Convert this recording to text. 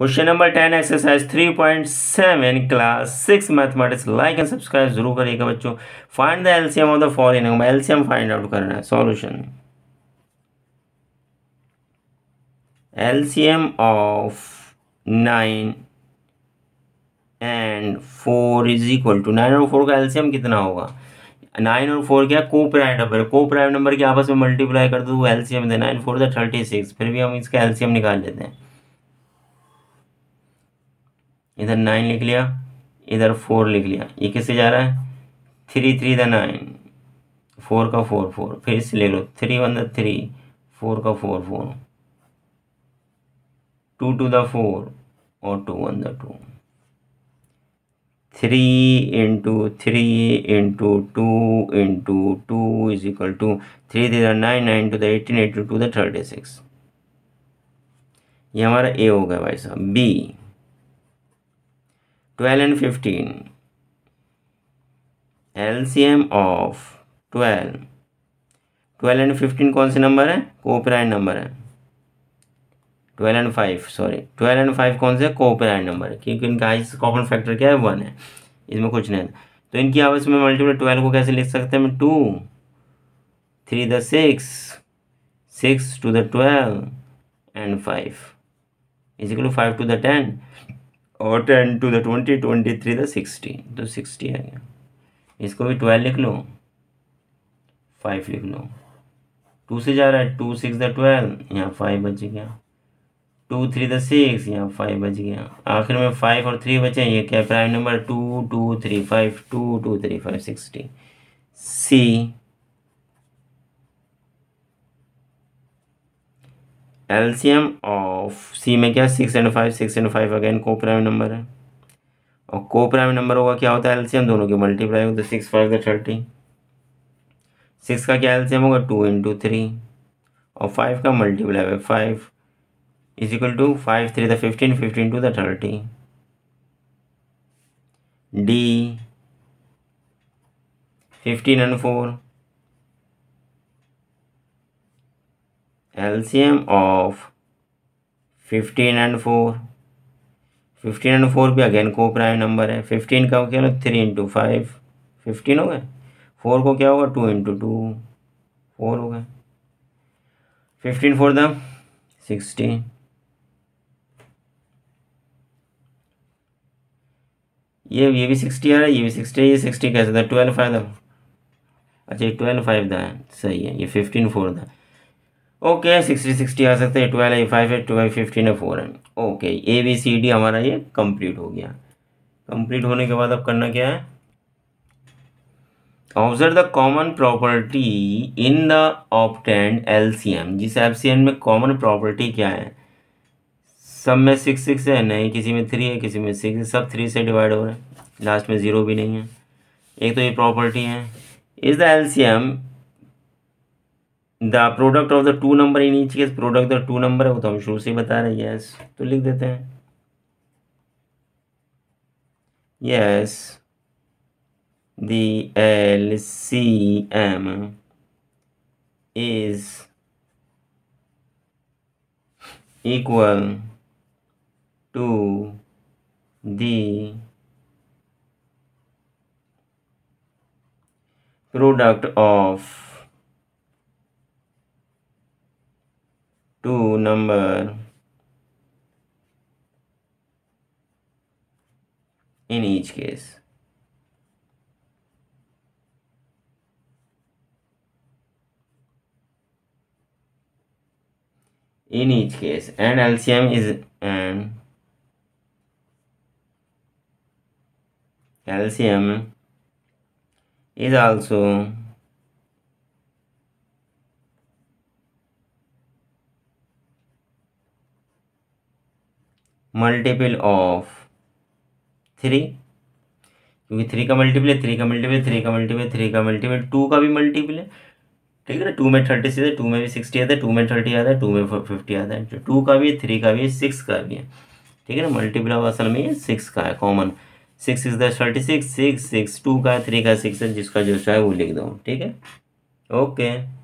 Question number ten exercise three point seven class six mathematics like and subscribe जरूर करिएगा बच्चों find the LCM of the following LCM find out करना है solution LCM of nine and four is equal to nine और four का LCM कितना होगा nine और फोर क्या coprime number coprime number के आपस में मल्टीप्लाई कर दो एलसीएम देना नाइन फोर थर्टी सिक्स फिर भी हम इसका एलसीएम निकाल लेते हैं इधर नाइन लिख लिया इधर फोर लिख लिया ये किससे जा रहा है three three the nine four का फोर फोर फिर से ले लो three one the three four का four four two two the four और two one the two three into three into two into two is equal to three three nine nine two the eighteen eighty two the thirty six ये हमारा A हो गया भाई साहब B 12 and 15 LCM of 12 12 and 15 कौन से number है कोपराइन number है 12 एंड 5 सॉरी 12 एंड 5 कौन से कोपराइन नंबर है क्योंकि इनका हाइस कॉमन फैक्टर क्या है वन है इसमें कुछ नहीं है तो इनकी आवाज में मल्टीपल ट्वेल्व को कैसे लिख सकते हैं two three the six six two the twelve and five is equal to five two the ten और ten two the twenty twenty three the sixty तो सिक्सटी आ गया इसको भी ट्वेल्व लिख लो फाइव लिख लो टू से जा रहा है टू सिक्स द ट्वेल्व यहाँ फाइव बच गया टू थ्री द सिक्स यहाँ फाइव बच गया आखिर में फाइव और थ्री बचे ये क्या prime number two two three five two two three five sixty C LCM of C में क्या six and five six and five again coprime number है और को प्राइम नंबर होगा क्या होता है एलसीएम दोनों के मल्टीप्लाई होते है six five the thirty six का क्या एलसीएम होगा टू इंटू थ्री और फाइव का multiply by five is equal to five three the fifteen fifteen two the thirty D fifteen and four LCM of fifteen and four fifteen and four भी again coprime number है fifteen का क्या three into five fifteen हो गए four को क्या होगा two into to four हो गए फिफ्टीन फोर दम सिक्सटीन ये ये भी सिक्सटी आ रहा है ये भी सिक्सटी है ये सिक्सटी कैसे था ट्वेल्व फाइव था अच्छा ये ट्वेल्व फाइव था सही है ये फिफ्टीन फोर था ओके सिक्सटी सिक्सटी आ सकते हैं ट्वेल्व आई फाइव है ट्वेल्व फिफ्टीन है फोर है okay A B C D हमारा ये कंप्लीट हो गया कंप्लीट होने के बाद अब करना क्या है observe the common property in the obtained M जिस सी एन में कॉमन प्रॉपर्टी क्या है सब में सिक्स सिक्स है नहीं किसी में थ्री है किसी में सिक्स है सब थ्री से डिवाइड हो रहा है लास्ट में ज़ीरो भी नहीं है एक तो ये प्रॉपर्टी है is the L C M the product of the two number in each case product the two number है वो तो हम शुरू से बता रहे हैं यस तो लिख देते हैं yes the L C M is equal to the product of to number in each case. in each case and LCM is an LCM is also multiple of three क्योंकि थ्री का multiple है three का multiple three का multiple three का multiple two का भी multiple है ठीक है ना टू में थर्टी सिक्स है टू में भी सिक्सटी आता है टू में थर्टी आता है टू में फिफ्टी आता है टू का भी थ्री का भी सिक्स का भी है ठीक है ना मल्टीपल ऑफ असल में सिक्स का है कॉमन सिक्स सिक्स दस thirty six six six two का थ्री का सिक्स है जिसका जो चाहे वो लिख दो ठीक है ओके